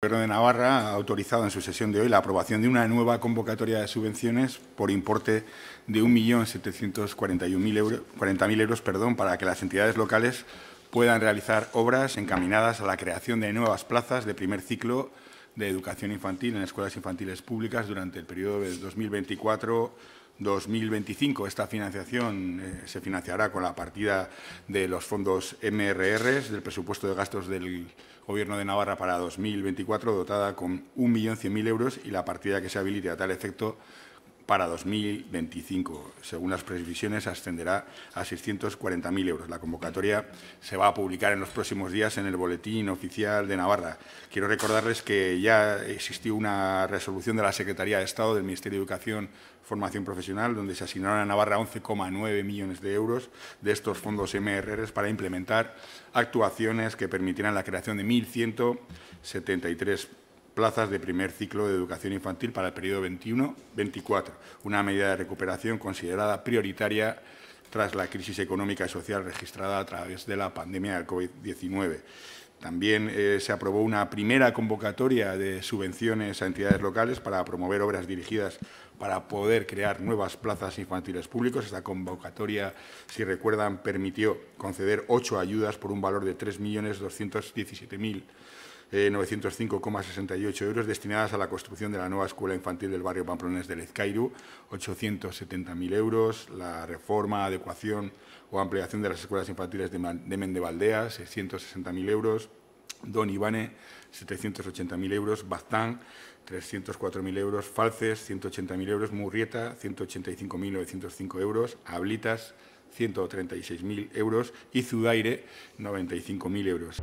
El Gobierno de Navarra ha autorizado en su sesión de hoy la aprobación de una nueva convocatoria de subvenciones por importe de 1.741.000 euros, euros para que las entidades locales puedan realizar obras encaminadas a la creación de nuevas plazas de primer ciclo de educación infantil en escuelas infantiles públicas durante el periodo de 2024 2025. Esta financiación eh, se financiará con la partida de los fondos MRR, del presupuesto de gastos del Gobierno de Navarra para 2024, dotada con 1.100.000 euros y la partida que se habilite a tal efecto para 2025. Según las previsiones, ascenderá a 640.000 euros. La convocatoria se va a publicar en los próximos días en el Boletín Oficial de Navarra. Quiero recordarles que ya existió una resolución de la Secretaría de Estado del Ministerio de Educación Formación Profesional, donde se asignaron a Navarra 11,9 millones de euros de estos fondos MRR para implementar actuaciones que permitirán la creación de 1.173 plazas de primer ciclo de educación infantil para el periodo 21-24, una medida de recuperación considerada prioritaria tras la crisis económica y social registrada a través de la pandemia del COVID-19. También eh, se aprobó una primera convocatoria de subvenciones a entidades locales para promover obras dirigidas para poder crear nuevas plazas infantiles públicas. Esta convocatoria, si recuerdan, permitió conceder ocho ayudas por un valor de 3.217.000 905,68 eh, euros destinadas a la construcción de la nueva escuela infantil del barrio Pamplones del Lezcairu, 870.000 euros, la reforma, adecuación o ampliación de las escuelas infantiles de, de Mendevaldea, 660.000 euros, Don Ivane, 780.000 euros, Baztán, 304.000 euros, Falces, 180.000 euros, Murrieta, 185.905 euros, Ablitas, 136.000 euros y Zudaire, 95.000 euros.